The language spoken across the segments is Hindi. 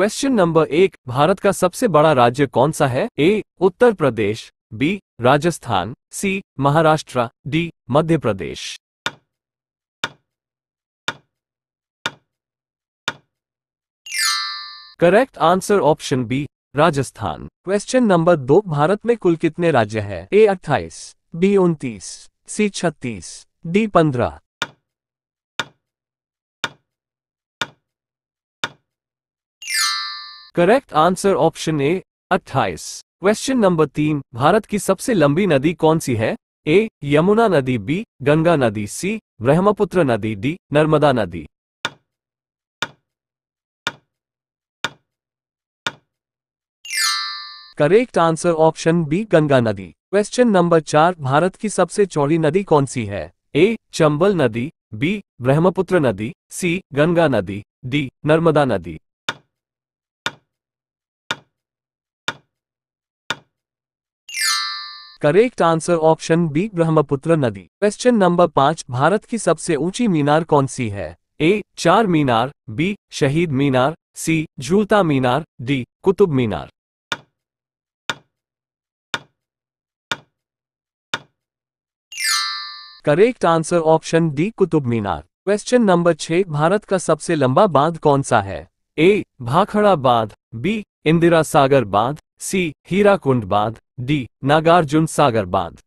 क्वेश्चन नंबर एक भारत का सबसे बड़ा राज्य कौन सा है A Uttar Pradesh B Rajasthan C Maharashtra D Madhya Pradesh correct answer option B Rajasthan question number दो भारत में कुल कितने राज्य हैं? ए अट्ठाईस बी उनतीस सी छत्तीस डी पंद्रह correct answer option A 28। Question number तीन भारत की सबसे लंबी नदी कौन सी है ए यमुना नदी बी गंगा नदी सी ब्रह्मपुत्र नदी डी नर्मदा नदी correct answer option B Ganga नदी क्वेश्चन नंबर चार भारत की सबसे चौड़ी नदी कौन सी है ए चंबल नदी बी ब्रह्मपुत्र नदी सी गंगा नदी डी नर्मदा नदी correct answer option B Brahmaputra नदी क्वेश्चन नंबर पाँच भारत की सबसे ऊंची मीनार कौन सी है ए चार मीनार बी शहीद Minar C Jhulta Minar D Qutub Minar correct answer option D Qutub Minar question number छह भारत का सबसे लंबा बांध कौन सा है ए भाखड़ा बांध बी इंदिरा सागर बांध सी हीराकुंड बांध डी नागार्जुन सागर बांध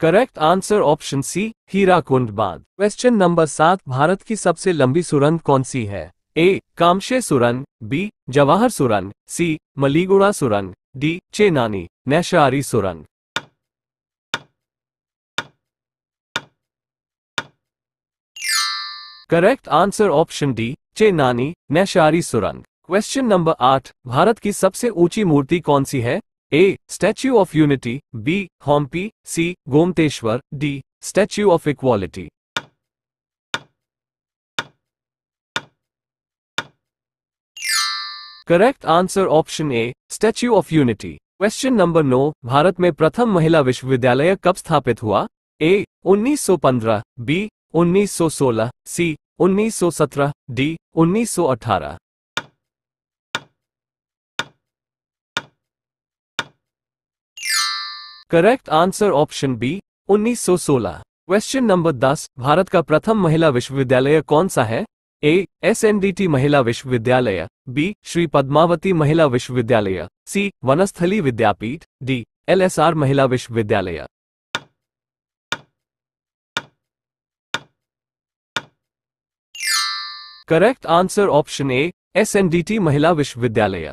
correct answer option C Hirakud बांध क्वेश्चन नंबर सात भारत की सबसे लंबी सुरंग कौन सी है ए कामशे सुरंग बी जवाहर सुरंग सी मलीगुड़ा सुरंग डी चेनानी नैशारी सुरंग correct answer option D Chenani Nashri सुरंग क्वेश्चन नंबर आठ भारत की सबसे ऊंची मूर्ति कौन सी है A Statue of Unity B Hampi C Gommateshwara D Statue of Equality correct answer option A Statue of Unity question number नौ भारत में प्रथम महिला विश्वविद्यालय कब स्थापित हुआ A 1915 B 1916 C 1917 D 1918 correct answer option B 1916 question number 10 Bharat का प्रथम महिला विश्वविद्यालय कौन सा है A S N D T महिला विश्वविद्यालय बी श्री पद्मावती महिला विश्वविद्यालय सी Vanasthali Vidyapith D L S R महिला विश्वविद्यालय correct answer option A S N D T महिला विश्वविद्यालय